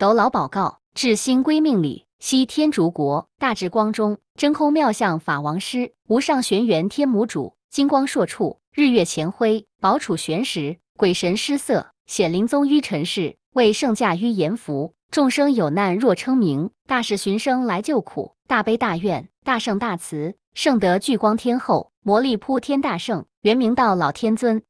斗老宝诰：至心归命礼，西天竺国大智光中真空妙相法王师，无上玄元天母主，金光烁处，日月前辉，宝杵玄石鬼神失色，显灵宗于尘世，为圣驾于阎浮，众生有难若称名，大士寻声来救苦，大悲大愿大圣大慈，圣德聚光天后，魔力铺天大圣，原名道老天尊。